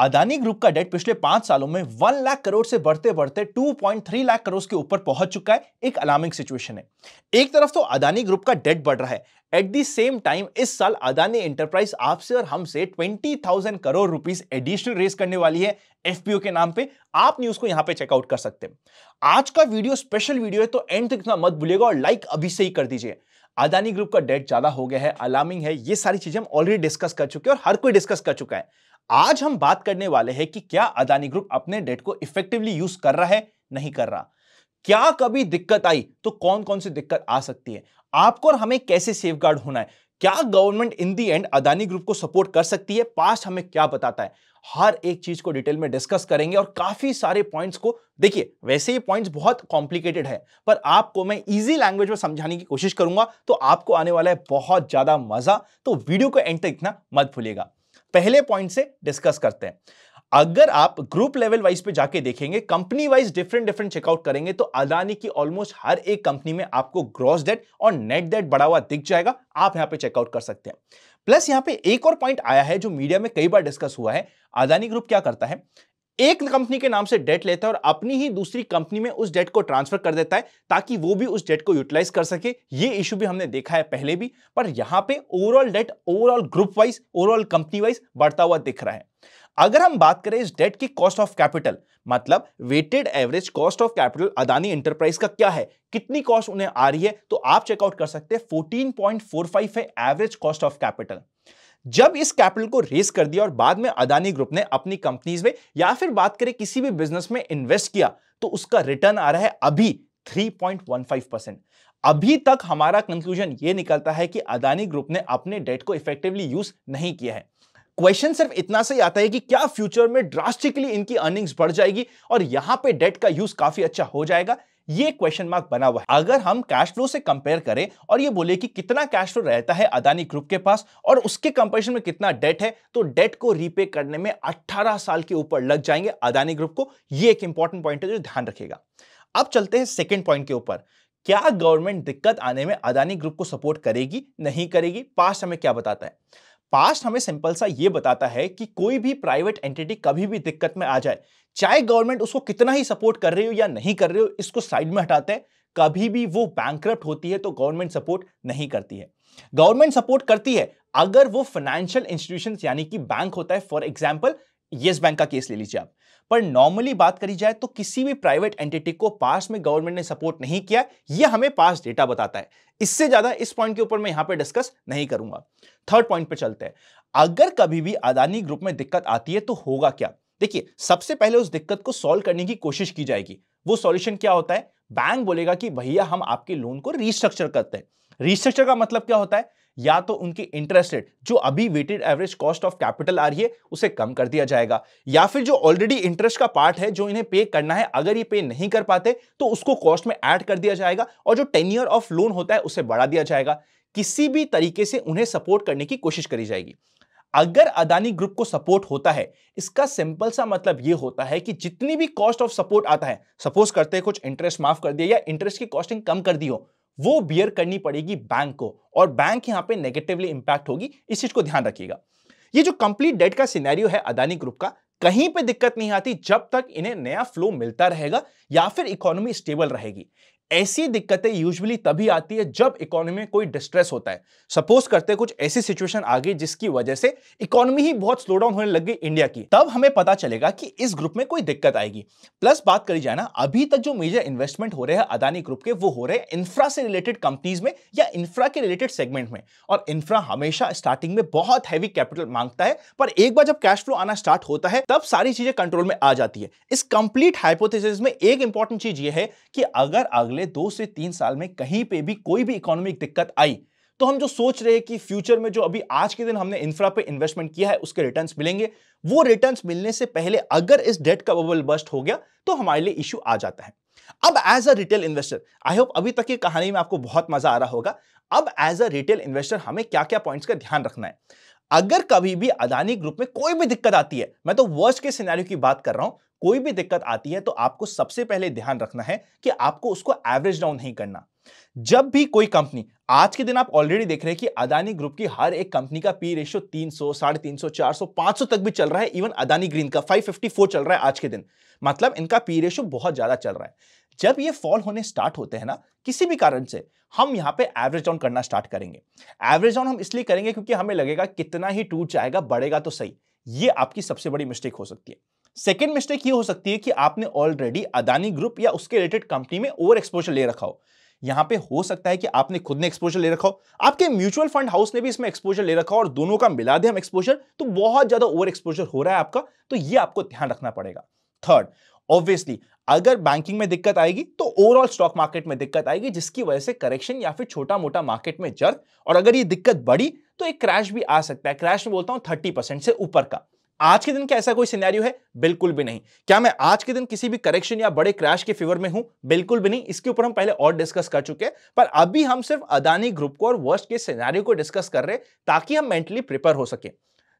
Adani group का date पिछले पांच सालों में वन लाख करोड़ से बढ़ते बढ़ते two point three lakh crore के ऊपर पहुंच चुका है एक अलार्मिंग सिचुएशन है एक तरफ तो अदानी ग्रुप का डेट बढ़ रहा है एट दी सेम टाइम इस साल अदानी एंटरप्राइज आपसे और हमसे thousand crore rupees additional raise करने वाली है एफपीओ के नाम पे आप न्यूज को यहां पे चेकआउट कर सकते हैं आज का वीडियो स्पेशल वीडियो है तो एंड तक इतना मत भूलिएगा और लाइक अभी से ही कर दीजिए अदानी ग्रुप का डेट ज्यादा हो गया है अलार्मिंग है ये सारी चीजें हम ऑलरेडी डिस्कस कर चुके हैं और हर कोई डिस्कस कर चुका है आज हम बात करने वाले हैं कि क्या अदानी ग्रुप अपने डेट को इफेक्टिवली यूज कर रहा है नहीं कर रहा क्या कभी दिक्कत आई तो कौन कौन सी दिक्कत आ सकती है आपको और हमें कैसे सेफ होना है क्या government in the end Adani group को सपोर्ट कर सकती है पास्ट हमें क्या बताता है हर एक चीज को डिटेल में डिस्कस करेंगे और काफी सारे पॉइंट्स को देखिए वैसे ये पॉइंट्स बहुत कॉम्प्लिकेटेड है पर आपको मैं इजी लैंग्वेज में समझाने की कोशिश करूंगा तो आपको आने वाला है बहुत ज्यादा मजा तो वीडियो को एंड तक इतना मत भूलिएगा पहले पॉइंट से डिस्कस करते हैं अगर आप ग्रुप लेवल वाइज पे जाके देखेंगे company wise different different checkout करेंगे तो अदानी की ऑलमोस्ट हर एक कंपनी में आपको ग्रॉस डेट और नेट डेट बढ़ा हुआ दिख जाएगा आप यहां पे चेकआउट कर सकते हैं प्लस यहां पे एक और पॉइंट आया है जो मीडिया में कई बार डिस्कस हुआ है अदानी ग्रुप क्या करता है एक कंपनी के नाम से डेट लेता है और अपनी ही दूसरी कंपनी में उस डेट को ट्रांसफर कर देता है ताकि वो भी उस डेट को यूटिलाइज कर सके ये इशू भी हमने देखा है पहले भी पर यहां पे overall debt overall group wise overall company wise बढ़ता हुआ दिख रहा है अगर हम बात करें इस डेट की कॉस्ट ऑफ कैपिटल मतलब weighted average cost of capital Adani enterprise का क्या है कितनी कॉस्ट उन्हें आ रही है तो आप चेकआउट कर सकते हैं 14.45 है एवरेज कॉस्ट ऑफ कैपिटल जब इस कैपिटल को रेस कर दिया और बाद में अदानी ग्रुप ने अपनी कंपनीज में या फिर बात करें किसी भी बिजनेस में इन्वेस्ट किया तो उसका रिटर्न आ रहा है अभी 3.15 परसेंट अभी तक हमारा कंक्लूजन ये निकलता है कि अदानी ग्रुप ने अपने डेट को इफेक्टिवली यूज नहीं किया है क्वेश्चन सिर्फ इतना से आता है कि क्या फ्यूचर में ड्रास्टिकली इनकी अर्निंग्स बढ़ जाएगी और यहां पे डेट का यूज काफी अच्छा हो जाएगा ये क्वेश्चन मार्क बना हुआ है अगर हम कैश फ्लो से कंपेयर करें और ये बोले कि कितना कैश फ्लो रहता है अदानी ग्रुप के पास और उसके कंपेरिजन में कितना डेट है तो डेट को रीपे करने में 18 साल के ऊपर लग जाएंगे अदानी ग्रुप को ये एक इंपॉर्टेंट पॉइंट है जो ध्यान रखेगा अब चलते हैं सेकेंड पॉइंट के ऊपर क्या गवर्नमेंट दिक्कत आने में अदानी ग्रुप को सपोर्ट करेगी नहीं करेगी पास हमें क्या बताता है पास्ट हमें सिंपल सा ये बताता है कि कोई भी प्राइवेट एंटिटी कभी भी दिक्कत में आ जाए चाहे गवर्नमेंट उसको कितना ही सपोर्ट कर रही हो या नहीं कर रही हो इसको साइड में हटाते हैं कभी भी वो बैंक होती है तो गवर्नमेंट सपोर्ट नहीं करती है गवर्नमेंट सपोर्ट करती है अगर वो फाइनेंशियल इंस्टीट्यूशन यानी कि बैंक होता है फॉर एग्जाम्पल येस बैंक का केस ले लीजिए आप पर नॉर्मली बात करी जाए तो किसी भी प्राइवेट एंटिटी को पास में गवर्नमेंट ने सपोर्ट नहीं किया यह हमें पास डेटा बताता है इससे ज्यादा इस पॉइंट के ऊपर मैं यहां पर डिस्कस नहीं करूंगा थर्ड पॉइंट पर चलते हैं अगर कभी भी अदानी ग्रुप में दिक्कत आती है तो होगा क्या देखिए सबसे पहले उस दिक्कत को सॉल्व करने की कोशिश की जाएगी वो सॉल्यूशन क्या होता है बैंक बोलेगा कि भैया हम आपके लोन को रिस्ट्रक्चर करते हैं रिस्ट्रक्चर का मतलब क्या होता है या तो उनकी इंटरेस्ट रेट जो अभी weighted average cost of capital आ रही है उसे कम कर दिया जाएगा या फिर जो ऑलरेडी इंटरेस्ट का पार्ट है जो इन्हें पे करना है अगर ये पे नहीं कर पाते तो उसको कॉस्ट में ऐड कर दिया जाएगा और जो ईयर ऑफ लोन होता है उसे बढ़ा दिया जाएगा किसी भी तरीके से उन्हें सपोर्ट करने की कोशिश करी जाएगी अगर अदानी ग्रुप को सपोर्ट होता है इसका सिंपल सा मतलब यह होता है कि जितनी भी कॉस्ट ऑफ सपोर्ट आता है सपोज करते हैं कुछ इंटरेस्ट माफ कर दिया या इंटरेस्ट की कॉस्टिंग कम कर दी हो वो बियर करनी पड़ेगी बैंक को और बैंक यहां पे नेगेटिवली इंपैक्ट होगी इस चीज को ध्यान रखिएगा ये जो कंप्लीट डेट का सिनेरियो है अदानी ग्रुप का कहीं पे दिक्कत नहीं आती जब तक इन्हें नया फ्लो मिलता रहेगा या फिर इकोनॉमी स्टेबल रहेगी ऐसी दिक्कतें यूजुअली तभी आती है जब इकोनॉमी में कोई डिस्ट्रेस होता है सपोज करते कुछ ऐसी सिचुएशन आ गई जिसकी वजह से इकोनॉमी ही बहुत स्लो डाउन होने लग गई इंडिया की तब हमें पता चलेगा कि इस ग्रुप में कोई दिक्कत आएगी प्लस बात करी जाए ना अभी तक जो मेजर इन्वेस्टमेंट हो रहे हैं अदानी ग्रुप के वो हो रहे हैं इंफ्रा से रिलेटेड कंपनीज में या इंफ्रा के रिलेटेड सेगमेंट में और इंफ्रा हमेशा स्टार्टिंग में बहुत हैवी कैपिटल मांगता है पर एक बार जब कैश फ्लो आना स्टार्ट होता है तब सारी चीजें कंट्रोल में आ जाती है इस कंप्लीट हाइपोथेसिस में एक इंपॉर्टेंट चीज ये है कि अगर अगले अगले दो से तीन साल में कहीं पे भी कोई भी इकोनॉमिक दिक्कत आई तो हम जो सोच रहे हैं कि फ्यूचर में जो अभी आज के दिन हमने इंफ्रा पे इन्वेस्टमेंट किया है उसके रिटर्न्स मिलेंगे वो रिटर्न्स मिलने से पहले अगर इस डेट का बबल बस्ट हो गया तो हमारे लिए इश्यू आ जाता है अब as a retail investor I hope अभी तक की कहानी में आपको बहुत मजा आ रहा होगा अब एज अ रिटेल इन्वेस्टर हमें क्या क्या पॉइंट्स का ध्यान रखना है अगर कभी भी अदानी ग्रुप में कोई भी दिक्कत आती है मैं तो वर्स्ट के सिनेरियो की बात कर रहा हूं कोई भी दिक्कत आती है तो आपको सबसे पहले ध्यान रखना है कि आपको उसको एवरेज डाउन नहीं करना जब भी कोई कंपनी आज के दिन आप ऑलरेडी देख रहे हैं कि अदानी ग्रुप की हर एक कंपनी का पी रेशियो तीन सौ साढ़े तीन सौ चार सौ पांच सौ तक भी चल रहा है इवन अदानी ग्रीन का फाइव फिफ्टी फोर चल रहा है आज के दिन मतलब इनका पी रेशियो बहुत ज्यादा चल रहा है जब ये फॉल होने स्टार्ट होते हैं ना किसी भी कारण से हम यहां पे एवरेज डाउन करना स्टार्ट करेंगे एवरेज डाउन हम इसलिए करेंगे क्योंकि हमें लगेगा कितना ही टूट जाएगा बढ़ेगा तो सही ये आपकी सबसे बड़ी मिस्टेक हो सकती है सेकेंड मिस्टेक ये हो सकती है कि आपने ऑलरेडी अदानी ग्रुप या उसके रिलेटेड कंपनी में ओवर एक्सपोजर ले रखा हो यहां पे हो सकता है कि आपने खुद ने एक्सपोजर ले रखा हो आपके म्यूचुअल फंड हाउस ने भी इसमें एक्सपोजर ले रखा हो और दोनों का मिला दे हम एक्सपोजर तो बहुत ज्यादा ओवर एक्सपोजर हो रहा है आपका तो ये आपको ध्यान रखना पड़ेगा थर्ड ऑब्वियसली अगर बैंकिंग में दिक्कत आएगी तो ओवरऑल स्टॉक मार्केट में दिक्कत आएगी जिसकी वजह से करेक्शन या फिर छोटा मोटा मार्केट में जर्क और अगर ये दिक्कत बढ़ी तो एक क्रैश भी आ सकता है क्रैश में बोलता हूं थर्टी से ऊपर का आज के दिन क्या ऐसा कोई सिनेरियो है बिल्कुल भी नहीं क्या मैं आज के दिन किसी भी करेक्शन या बड़े क्रैश के फेवर में हूं बिल्कुल भी नहीं इसके ऊपर हम पहले और डिस्कस कर चुके हैं पर अभी हम सिर्फ अदानी ग्रुप को और वर्स्ट के सिनेरियो को डिस्कस कर रहे ताकि हम मेंटली प्रिपेयर हो सके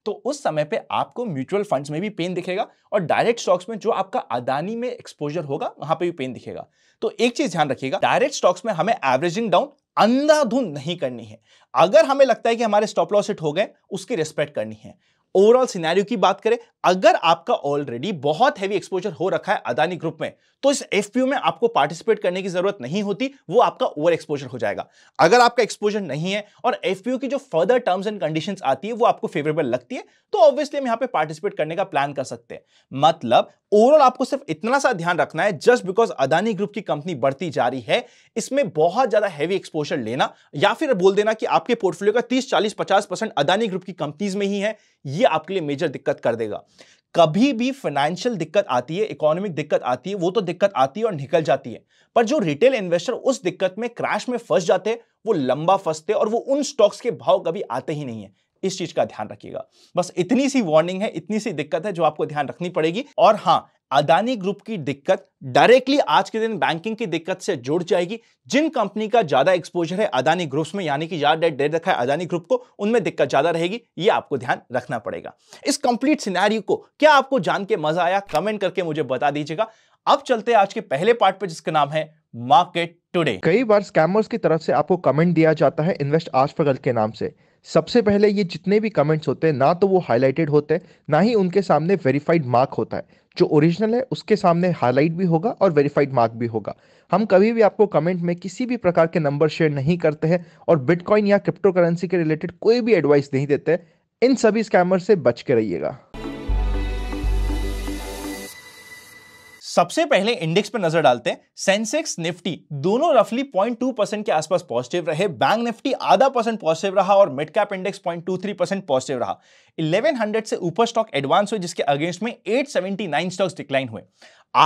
तो उस समय पे आपको म्यूचुअल फंड्स में भी पेन दिखेगा और डायरेक्ट स्टॉक्स में जो आपका अदानी में एक्सपोजर होगा वहां पे भी पेन दिखेगा तो एक चीज ध्यान रखिएगा डायरेक्ट स्टॉक्स में हमें एवरेजिंग डाउन अंधाधुंध नहीं करनी है अगर हमें लगता है कि हमारे स्टॉप लॉस हिट हो गए उसकी रिस्पेक्ट करनी है ओवरऑल सिनेरियो की बात करें अगर आपका ऑलरेडी बहुत हैवी एक्सपोजर हो रखा है अदानी ग्रुप में तो इस एफ में आपको पार्टिसिपेट करने की जरूरत नहीं होती वो आपका ओवर एक्सपोजर हो जाएगा अगर आपका एक्सपोजर नहीं है और एफ की जो फर्दर टर्म्स एंड कंडीशंस आती है वो आपको फेवरेबल लगती है तो ऑब्वियसली हम यहाँ पे पार्टिसिपेट करने का प्लान कर सकते हैं मतलब ओवरऑल आपको सिर्फ इतना सा ध्यान रखना है जस्ट बिकॉज अदानी ग्रुप की कंपनी बढ़ती जा रही है इसमें बहुत ज्यादा हैवी एक्सपोजर लेना या फिर बोल देना कि आपके पोर्टफोलियो का तीस चालीस पचास परसेंट अदानी ग्रुप की कंपनीज में ही है ये ये आपके लिए मेजर दिक्कत कर देगा कभी भी फाइनेंशियल दिक्कत आती है इकोनॉमिक दिक्कत आती है वो तो दिक्कत आती है और निकल जाती है पर जो रिटेल इन्वेस्टर उस दिक्कत में क्रैश में फंस जाते हैं वो लंबा फंसते और वो उन स्टॉक्स के भाव कभी आते ही नहीं है इस चीज का ध्यान रखिएगा बस इतनी सी वार्निंग है इतनी सी दिक्कत है जो आपको ध्यान रखनी पड़ेगी और हाँ अदानी ग्रुप की दिक्कत डायरेक्टली आज के दिन बैंकिंग की दिक्कत से जुड़ जाएगी जिन कंपनी का ज्यादा एक्सपोजर है अदानी ग्रुप में यानी कि ज्यादा डेट डेट रखा है अदानी ग्रुप को उनमें दिक्कत ज्यादा रहेगी ये आपको ध्यान रखना पड़ेगा इस कंप्लीट सिनेरियो को क्या आपको जान के मजा आया कमेंट करके मुझे बता दीजिएगा अब चलते हैं आज के पहले पार्ट पर जिसका नाम है मार्केट टुडे कई बार स्कैमर्स की तरफ से आपको कमेंट दिया जाता है इन्वेस्ट आज फगल के नाम से सबसे पहले ये जितने भी कमेंट्स होते हैं ना तो वो हाईलाइटेड होते हैं ना ही उनके सामने वेरीफाइड मार्क होता है जो ओरिजिनल है उसके सामने हाईलाइट भी होगा और वेरीफाइड मार्क भी होगा हम कभी भी आपको कमेंट में किसी भी प्रकार के नंबर शेयर नहीं करते हैं और बिटकॉइन या क्रिप्टो करेंसी के रिलेटेड कोई भी एडवाइस नहीं देते इन सभी स्कैमर से बच के रहिएगा सबसे पहले इंडेक्स पर नजर डालते हैं सेंसेक्स निफ्टी दोनों रफली 0.2 परसेंट के आसपास पॉजिटिव रहे बैंक निफ्टी आधा परसेंट पॉजिटिव रहा और mid cap index 0.23 percent positive रहा 1100 से ऊपर स्टॉक एडवांस हुए जिसके अगेंस्ट में 879 स्टॉक्स डिक्लाइन हुए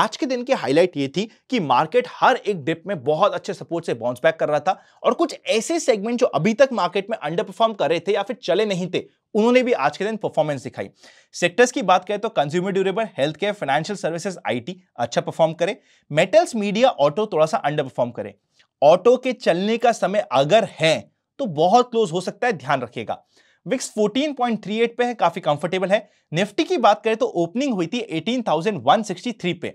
आज के दिन की हाईलाइट ये थी कि मार्केट हर एक डिप में बहुत अच्छे सपोर्ट से बाउंस बैक कर रहा था और कुछ ऐसे सेगमेंट जो अभी तक मार्केट में अंडर परफॉर्म कर रहे थे या फिर चले नहीं थे उन्होंने भी आज के दिन परफॉर्मेंस दिखाई सेक्टर्स की बात करें तो consumer durable health care financial services IT अच्छा परफॉर्म करे मेटल्स मीडिया ऑटो थोड़ा सा अंडर परफॉर्म करे ऑटो के चलने का समय अगर है तो बहुत क्लोज हो सकता है ध्यान रखिएगा विक्स 14.38 पे है काफी कंफर्टेबल है निफ्टी की बात करें तो ओपनिंग हुई थी 18,163 पे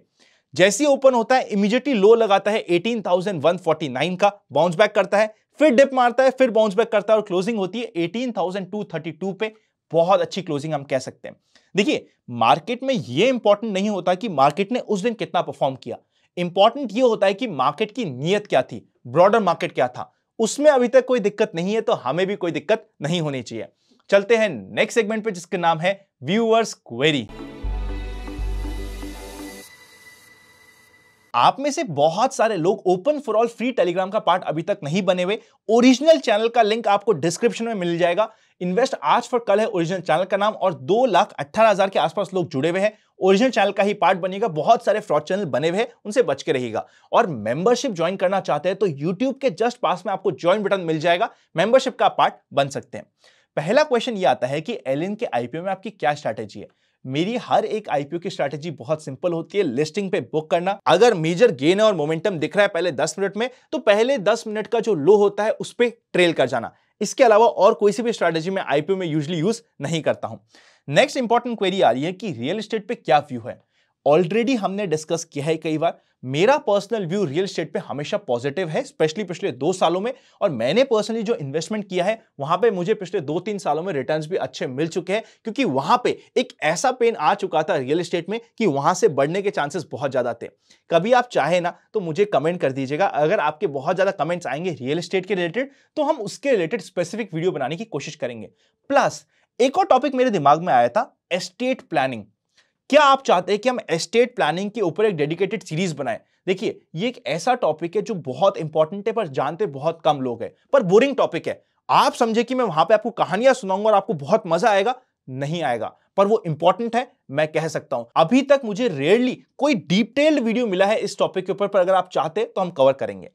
जैसे ओपन होता है इमीडिएटली लो लगाता है 18,149 का बाउंस बैक करता है फिर डिप मारता है फिर बाउंस बैक करता है और क्लोजिंग होती है 18,232 पे बहुत अच्छी क्लोजिंग हम कह सकते हैं देखिए मार्केट में यह इंपॉर्टेंट नहीं होता कि मार्केट ने उस दिन कितना परफॉर्म किया इंपॉर्टेंट यह होता है कि मार्केट की नीयत क्या थी ब्रॉडर मार्केट क्या था उसमें अभी तक कोई दिक्कत नहीं है तो हमें भी कोई दिक्कत नहीं होनी चाहिए चलते हैं नेक्स्ट सेगमेंट पे जिसका नाम है व्यूअर्स क्वेरी आप में से बहुत सारे लोग open for all free Telegram का पार्ट अभी तक नहीं बने हुए ओरिजिनल चैनल का लिंक आपको डिस्क्रिप्शन में मिल जाएगा इन्वेस्ट आज फॉर कल है ओरिजिनल चैनल का नाम और दो लाख अट्ठारह हजार के आसपास लोग जुड़े हुए हैं ओरिजिनल चैनल का ही पार्ट बनेगा बहुत सारे फ्रॉड चैनल बने हुए हैं उनसे बच के रहेगा और मेंबरशिप ज्वाइन करना चाहते हैं तो यूट्यूब के जस्ट पास में आपको ज्वाइन बटन मिल जाएगा मेंबरशिप का पार्ट बन सकते हैं पहला क्वेश्चन ये आता है कि एल के आईपीओ में आपकी क्या स्ट्रैटेजी है मेरी हर एक आईपीओ की स्ट्रैटेजी बहुत सिंपल होती है लिस्टिंग पे बुक करना अगर मेजर गेन और मोमेंटम दिख रहा है पहले 10 मिनट में तो पहले 10 मिनट का जो लो होता है उस पर ट्रेल कर जाना इसके अलावा और कोई सी भी स्ट्रैटेजी में आईपीओ में यूजली यूज नहीं करता हूं नेक्स्ट इंपॉर्टेंट क्वेरी आ रही है कि रियल स्टेट पे क्या व्यू है ऑलरेडी हमने डिस्कस किया है कई बार मेरा पर्सनल व्यू रियल स्टेट पे हमेशा पॉजिटिव है स्पेशली पिछले दो सालों में और मैंने पर्सनली जो इन्वेस्टमेंट किया है वहां पे मुझे पिछले दो तीन सालों में रिटर्न्स भी अच्छे मिल चुके हैं क्योंकि वहां पे एक ऐसा पेन आ चुका था रियल स्टेट में कि वहां से बढ़ने के चांसेस बहुत ज्यादा थे कभी आप चाहे ना तो मुझे कमेंट कर दीजिएगा अगर आपके बहुत ज्यादा कमेंट्स आएंगे रियल स्टेट के रिलेटेड तो हम उसके रिलेटेड स्पेसिफिक वीडियो बनाने की कोशिश करेंगे प्लस एक और टॉपिक मेरे दिमाग में आया था एस्टेट प्लानिंग क्या आप चाहते हैं कि हम एस्टेट प्लानिंग के ऊपर एक डेडिकेटेड सीरीज बनाए देखिए ये एक ऐसा टॉपिक है जो बहुत इंपॉर्टेंट है पर जानते बहुत कम लोग हैं पर बोरिंग टॉपिक है आप समझे कि मैं वहां पे आपको कहानियां सुनाऊंगा और आपको बहुत मजा आएगा नहीं आएगा पर वो इंपॉर्टेंट है मैं कह सकता हूं अभी तक मुझे रेयरली कोई डिटेल्ड वीडियो मिला है इस टॉपिक के ऊपर पर अगर आप चाहते तो हम कवर करेंगे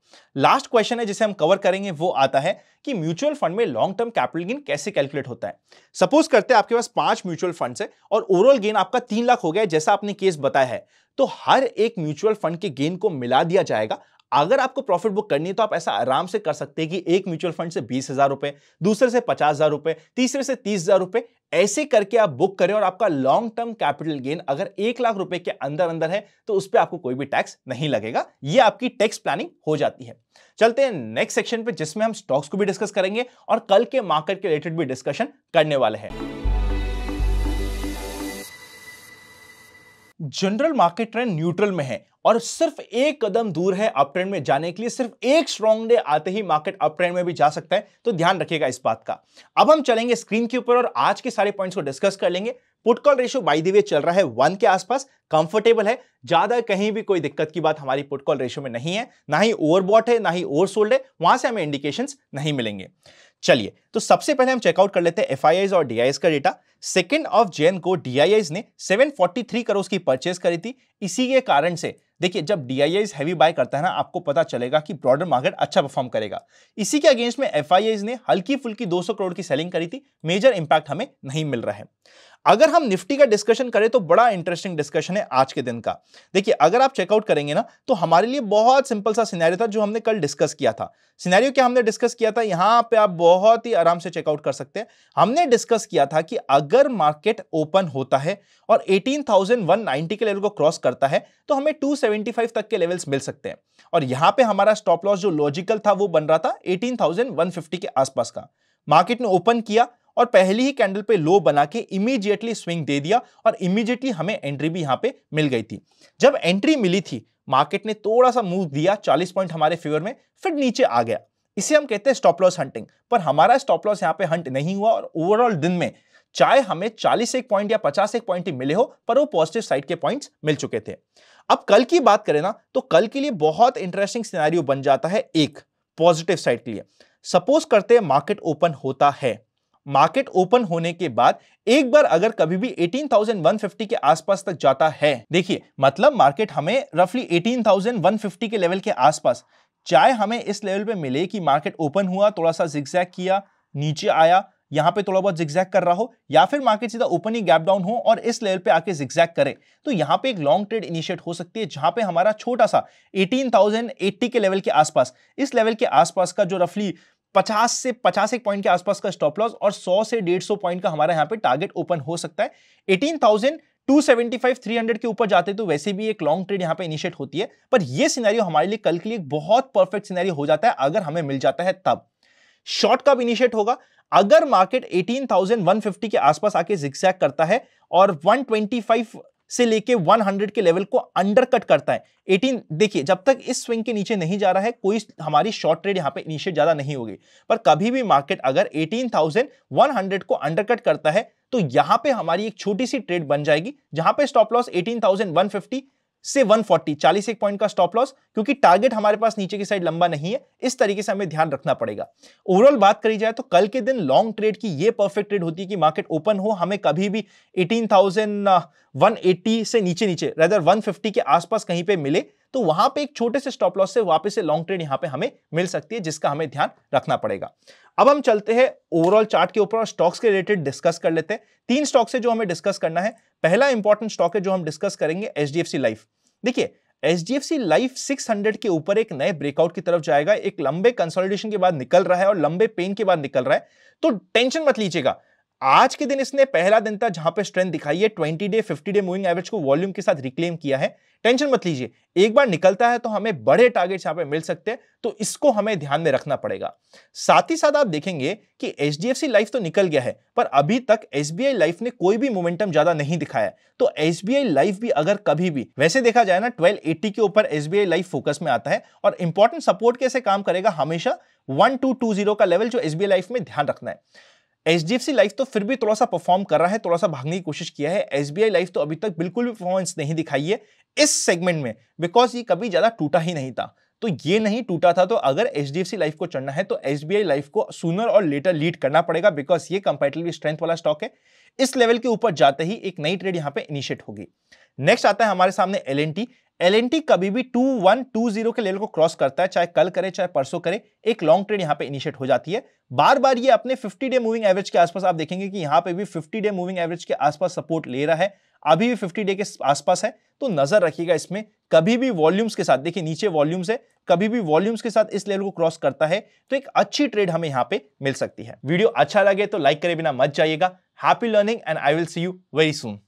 लास्ट क्वेश्चन है जिसे हम कवर करेंगे वो आता है कि म्यूचुअल फंड में लॉन्ग टर्म कैपिटल गेन कैसे कैलकुलेट होता है सपोज करते हैं आपके पास पांच म्यूचुअल फंड है और ओवरऑल गेन आपका तीन लाख हो गया जैसा आपने केस बताया है तो हर एक म्यूचुअल फंड के गेन को मिला दिया जाएगा अगर आपको प्रॉफिट बुक करनी है तो आप ऐसा आराम से कर सकते हैं कि एक म्यूचुअल फंड से बीस हजार रुपए दूसरे से पचास हजार रुपए तीसरे से तीस हजार रुपए ऐसे करके आप बुक करें और आपका लॉन्ग टर्म कैपिटल गेन अगर एक लाख रुपए के अंदर अंदर है तो उस पर आपको कोई भी टैक्स नहीं लगेगा ये आपकी टैक्स प्लानिंग हो जाती है चलते हैं नेक्स्ट सेक्शन पे जिसमें हम स्टॉक्स को भी डिस्कस करेंगे और कल के मार्केट के रिलेटेड भी डिस्कशन करने वाले हैं जनरल मार्केट ट्रेंड न्यूट्रल में है और सिर्फ एक कदम दूर है अप ट्रेंड में जाने के लिए सिर्फ एक स्ट्रॉन्ग डे आते ही मार्केट अप ट्रेंड में भी जा सकता है तो ध्यान रखिएगा इस बात का अब हम चलेंगे स्क्रीन के ऊपर और आज के सारे पॉइंट्स को डिस्कस कर लेंगे put call ratio by the way चल रहा है वन के आसपास कंफर्टेबल है ज्यादा कहीं भी कोई दिक्कत की बात हमारी पुट कॉल रेशियो में नहीं है ना ही ओवरबॉट है ना ही ओवरसोल्ड है वहां से हमें इंडिकेशन नहीं मिलेंगे चलिए तो सबसे पहले हम चेकआउट कर लेते हैं एफ और डी का डेटा सेकेंड ऑफ जैन को डी ने 743 करोड़ की परचेज करी थी इसी के कारण से देखिए जब डी हैवी बाय करता है ना आपको पता चलेगा कि ब्रॉडर मार्केट अच्छा परफॉर्म करेगा इसी के अगेंस्ट में एफ ने हल्की फुल्की 200 करोड़ की सेलिंग करी थी मेजर इंपैक्ट हमें नहीं मिल रहा है अगर हम निफ्टी का डिस्कशन करें तो बड़ा इंटरेस्टिंग डिस्कशन है आज के दिन का देखिए अगर आप चेकआउट करेंगे ना तो हमारे लिए बहुत सिंपल सा सिनेरियो था जो हमने कल डिस्कस किया था सिनेरियो क्या हमने डिस्कस किया था यहां पे आप बहुत ही आराम से चेकआउट कर सकते हैं हमने डिस्कस किया था कि अगर मार्केट ओपन होता है और एटीन के लेवल को क्रॉस करता है तो हमें टू तक के लेवल्स मिल सकते हैं और यहां पर हमारा स्टॉप लॉस जो लॉजिकल था वो बन रहा था एटीन के आसपास का मार्केट ने ओपन किया और पहली ही कैंडल पे लो बना के इमीजिएटली स्विंग दे दिया और इमीजिएटली हमें एंट्री भी यहाँ पे मिल गई थी जब एंट्री मिली थी मार्केट ने थोड़ा सा मूव दिया 40 पॉइंट हमारे फेवर में फिर नीचे आ गया इसे हम कहते हैं स्टॉप लॉस हंटिंग पर हमारा स्टॉप लॉस यहाँ पे हंट नहीं हुआ और ओवरऑल दिन में चाहे हमें 40 एक पॉइंट या 50 एक पॉइंट ही मिले हो पर वो पॉजिटिव साइड के पॉइंट्स मिल चुके थे अब कल की बात करें ना तो कल के लिए बहुत इंटरेस्टिंग सिनेरियो बन जाता है एक पॉजिटिव साइड के लिए सपोज करते हैं मार्केट ओपन होता है मार्केट ओपन होने के बाद एक बार अगर कभी भी 18,150 के आसपास तक जाता है देखिए मतलब मार्केट हमें रफली 18,150 के लेवल के आसपास चाहे हमें इस लेवल पे मिले कि मार्केट ओपन हुआ थोड़ा सा जिक्जैक किया नीचे आया यहां पे थोड़ा बहुत जिक्जैक कर रहा हो या फिर मार्केट सीधा ओपन ही गैप डाउन हो और इस लेवल पे आके जिक्जैक करे तो यहां पे एक लॉन्ग ट्रेड इनिशिएट हो सकती है जहां पे हमारा छोटा सा 18,080 के लेवल के आसपास इस लेवल के आसपास का जो रफली पचास से पचास एक पॉइंट के आसपास का स्टॉप लॉस और सौ से डेढ़ सौ पॉइंट का हमारा यहाँ पे टारगेट ओपन हो सकता है एटीन 18,000 275 300 के ऊपर जाते तो वैसे भी एक लॉन्ग ट्रेड यहाँ पे इनिशिएट होती है पर ये सिनेरियो हमारे लिए कल के लिए बहुत परफेक्ट सिनेरियो हो जाता है अगर हमें मिल जाता है तब शॉर्ट कब इनिशिएट होगा अगर मार्केट 18,150 के आसपास आके जिक्सैक करता है और 125 से लेके 100 के लेवल को अंडरकट करता है 18 देखिए जब तक इस स्विंग के नीचे नहीं जा रहा है कोई हमारी शॉर्ट ट्रेड यहां पे इनिशिएट ज़्यादा नहीं होगी पर कभी भी मार्केट अगर 18,100 को अंडरकट करता है तो यहां पे हमारी एक छोटी सी ट्रेड बन जाएगी जहां पे स्टॉप लॉस 18,150 से 140 40 एक पॉइंट का स्टॉप लॉस क्योंकि टारगेट हमारे पास नीचे की साइड लंबा नहीं है इस तरीके से हमें ध्यान रखना पड़ेगा ओवरऑल बात करी जाए तो कल के दिन लॉन्ग ट्रेड की ये परफेक्ट ट्रेड होती है कि मार्केट ओपन हो हमें कभी भी 18,180 से नीचे नीचे रेदर 150 के आसपास कहीं पे मिले तो वहां पे एक छोटे से स्टॉप लॉस से वापस से लॉन्ग ट्रेड यहां पे हमें मिल सकती है जिसका हमें ध्यान रखना पड़ेगा अब हम चलते हैं ओवरऑल चार्ट के ऊपर और स्टॉक्स के रिलेटेड डिस्कस कर लेते हैं तीन स्टॉक्स है जो हमें डिस्कस करना है पहला इंपॉर्टेंट स्टॉक है जो हम डिस्कस करेंगे एच लाइफ देखिए H D F C life six hundred के ऊपर एक नए ब्रेकआउट की तरफ जाएगा एक लंबे कंसोलिडेशन के बाद निकल रहा है और लंबे पेन के बाद निकल रहा है तो टेंशन मत लीजिएगा आज के दिन इसने पहला दिन था जहां पे स्ट्रेंथ दिखाई है twenty day fifty day moving average को वॉल्यूम के साथ रिक्लेम किया है टेंशन मत लीजिए एक बार निकलता है तो हमें बड़े टारगेट यहां पे मिल सकते हैं तो इसको हमें ध्यान में रखना पड़ेगा साथ ही साथ आप देखेंगे कि एच लाइफ तो निकल गया है पर अभी तक एस लाइफ ने कोई भी मोमेंटम ज्यादा नहीं दिखाया तो एस लाइफ भी अगर कभी भी वैसे देखा जाए ना ट्वेल्व के ऊपर एस लाइफ फोकस में आता है और इंपॉर्टेंट सपोर्ट कैसे काम करेगा हमेशा वन का लेवल जो एस लाइफ में ध्यान रखना है H D F C life तो फिर भी थोड़ा सा परफॉर्म कर रहा है थोड़ा सा भागने की कोशिश किया है एस बी आई लाइफ तो अभी तक बिल्कुल भी परफॉर्मेंस नहीं दिखाई है इस सेगमेंट में बिकॉज ये कभी ज़्यादा टूटा ही नहीं था तो ये नहीं टूटा था तो अगर H D F C life को चढ़ना है तो एस बी आई लाइफ को सुनर और लेटर लीड करना पड़ेगा बिकॉज ये कंपेटिव स्ट्रेंथ वाला स्टॉक है इस लेवल के ऊपर जाते ही एक नई ट्रेड यहाँ पे इनिशिएट होगी नेक्स्ट आता है हमारे सामने एल एन टी एल कभी भी टू वन टू जीरो के लेवल को क्रॉस करता है चाहे कल करे चाहे परसों करे एक लॉन्ग ट्रेड यहां पे इनिशिएट हो जाती है बार बार ये अपने 50 डे मूविंग एवरेज के आसपास आप देखेंगे कि यहां पे भी 50 डे मूविंग एवरेज के आसपास सपोर्ट ले रहा है अभी भी 50 डे के आसपास है तो नजर रखिएगा इसमें कभी भी वॉल्यूम्स के साथ देखिए नीचे वॉल्यूम्स है कभी भी वॉल्यूम्स के साथ इस लेवल को क्रॉस करता है तो एक अच्छी ट्रेड हमें यहाँ पे मिल सकती है वीडियो अच्छा लगे तो लाइक करे बिना मत जाइएगा happy learning and I will see you very soon